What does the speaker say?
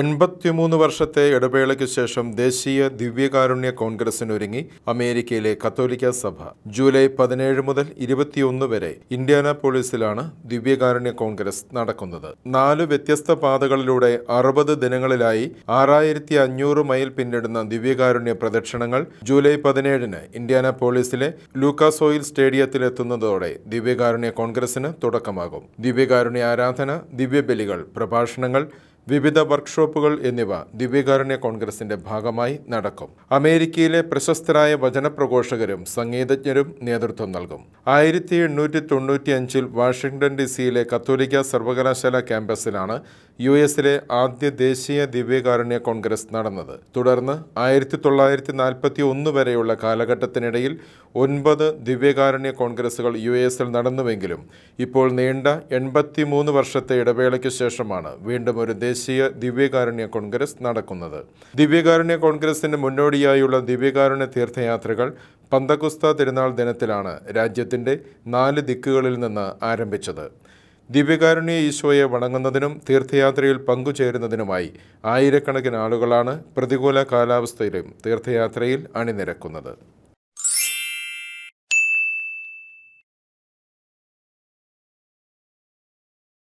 എൺപത്തിമൂന്ന് വർഷത്തെ ഇടവേളയ്ക്ക് ശേഷം ദേശീയ ദിവ്യകാരുണ്യ കോൺഗ്രസിനൊരുങ്ങി അമേരിക്കയിലെ കത്തോലിക്ക സഭ ജൂലൈ പതിനേഴ് മുതൽ ഇരുപത്തിയൊന്ന് വരെ ഇന്ത്യാനാപോളിസിലാണ് ദിവ്യകാരുണ്യ കോൺഗ്രസ് നടക്കുന്നത് നാല് വ്യത്യസ്ത പാതകളിലൂടെ അറുപത് ദിനങ്ങളിലായി ആറായിരത്തി അഞ്ഞൂറ് മൈൽ പിന്നിടുന്ന ദിവ്യകാരുണ്യ പ്രദക്ഷിണങ്ങൾ ജൂലൈ പതിനേഴിന് ഇന്ത്യാനാപോളിസിലെ ലൂക്കാസോയിൽ സ്റ്റേഡിയത്തിലെത്തുന്നതോടെ ദിവ്യകാരുണ്യ കോൺഗ്രസിന് തുടക്കമാകും ദിവ്യകാരുണ്യ ആരാധന ദിവ്യബലികൾ പ്രഭാഷണങ്ങൾ വിവിധ വർക്ക്ഷോപ്പുകൾ എന്നിവ ദിവ്യകാരുണ്യ കോൺഗ്രസിന്റെ ഭാഗമായി നടക്കും അമേരിക്കയിലെ പ്രശസ്തരായ വചനപ്രഘോഷകരും സംഗീതജ്ഞരും നേതൃത്വം നൽകും ആയിരത്തി എണ്ണൂറ്റി അഞ്ചിൽ വാഷിംഗ്ടൺ ഡി സിയിലെ കത്തോലിക്ക സർവകലാശാല ക്യാമ്പസിലാണ് യു എസിലെ ആദ്യ ദേശീയ ദിവ്യകാരുണ്യ കോൺഗ്രസ് നടന്നത് തുടർന്ന് ആയിരത്തി തൊള്ളായിരത്തി നാൽപ്പത്തി ഒന്ന് വരെയുള്ള കാലഘട്ടത്തിനിടയിൽ ഒൻപത് ദിവ്യകാരുണ്യ കോൺഗ്രസുകൾ യു എസിൽ നടന്നുവെങ്കിലും ഇപ്പോൾ നീണ്ട മൂന്ന് വർഷത്തെ ഇടവേളയ്ക്ക് ശേഷമാണ് വീണ്ടും ഒരു ദേശീയ ദിവ്യകാരുണ്യ കോൺഗ്രസ് നടക്കുന്നത് ദിവ്യകാരുണ്യ കോൺഗ്രസിന് മുന്നോടിയായുള്ള ദിവ്യകാരുണ്യ തീർത്ഥയാത്രകൾ പന്തകുസ്ത തിരുനാൾ ദിനത്തിലാണ് രാജ്യത്തിൻ്റെ നാല് ദിക്കുകളിൽ നിന്ന് ആരംഭിച്ചത് ദിവ്യകാരുണ്യ ഈശോയെ വണങ്ങുന്നതിനും തീർത്ഥയാത്രയിൽ പങ്കുചേരുന്നതിനുമായി ആയിരക്കണക്കിന് ആളുകളാണ് പ്രതികൂല കാലാവസ്ഥയിലും തീർത്ഥയാത്രയിൽ അണിനിരക്കുന്നത്